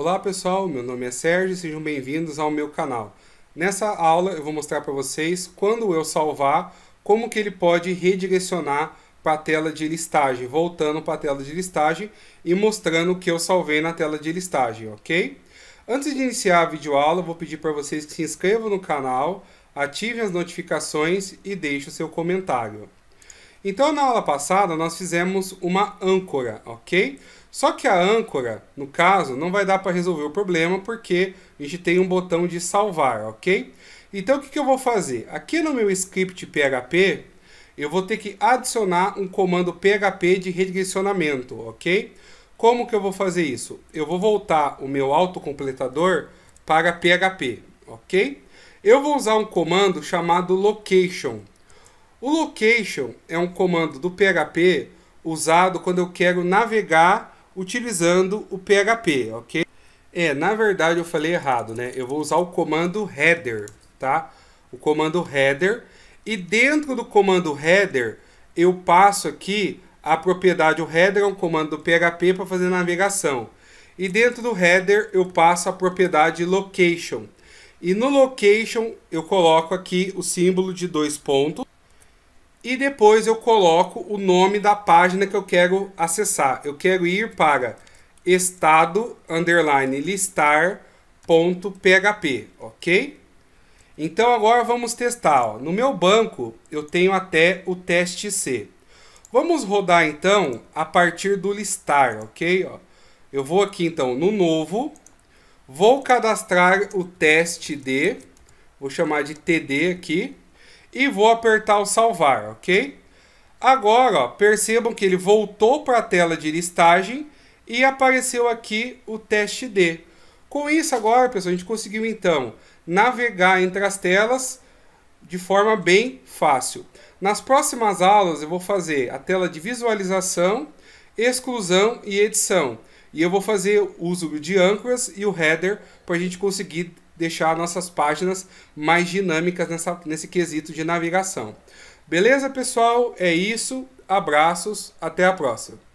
Olá pessoal, meu nome é Sérgio, sejam bem-vindos ao meu canal. Nessa aula eu vou mostrar para vocês quando eu salvar, como que ele pode redirecionar para a tela de listagem, voltando para a tela de listagem e mostrando o que eu salvei na tela de listagem, ok? Antes de iniciar a videoaula, vou pedir para vocês que se inscrevam no canal, ativem as notificações e deixem o seu comentário. Então, na aula passada, nós fizemos uma âncora, ok? Só que a âncora, no caso, não vai dar para resolver o problema porque a gente tem um botão de salvar, ok? Então, o que, que eu vou fazer? Aqui no meu script PHP, eu vou ter que adicionar um comando PHP de redirecionamento, ok? Como que eu vou fazer isso? Eu vou voltar o meu autocompletador para PHP, ok? Eu vou usar um comando chamado location, o location é um comando do PHP usado quando eu quero navegar utilizando o PHP, ok? É, na verdade eu falei errado, né? Eu vou usar o comando header, tá? O comando header. E dentro do comando header, eu passo aqui a propriedade, o header é um comando do PHP para fazer navegação. E dentro do header, eu passo a propriedade location. E no location, eu coloco aqui o símbolo de dois pontos e depois eu coloco o nome da página que eu quero acessar. Eu quero ir para estado underline listar.php, ok? Então agora vamos testar. Ó. No meu banco eu tenho até o teste C. Vamos rodar então a partir do listar, ok? Ó, eu vou aqui então no novo, vou cadastrar o teste D, vou chamar de TD aqui e vou apertar o salvar, ok? Agora, ó, percebam que ele voltou para a tela de listagem e apareceu aqui o teste D. Com isso agora, pessoal, a gente conseguiu então navegar entre as telas de forma bem fácil. Nas próximas aulas eu vou fazer a tela de visualização, exclusão e edição. E eu vou fazer o uso de âncoras e o header para a gente conseguir deixar nossas páginas mais dinâmicas nessa, nesse quesito de navegação. Beleza, pessoal? É isso. Abraços. Até a próxima.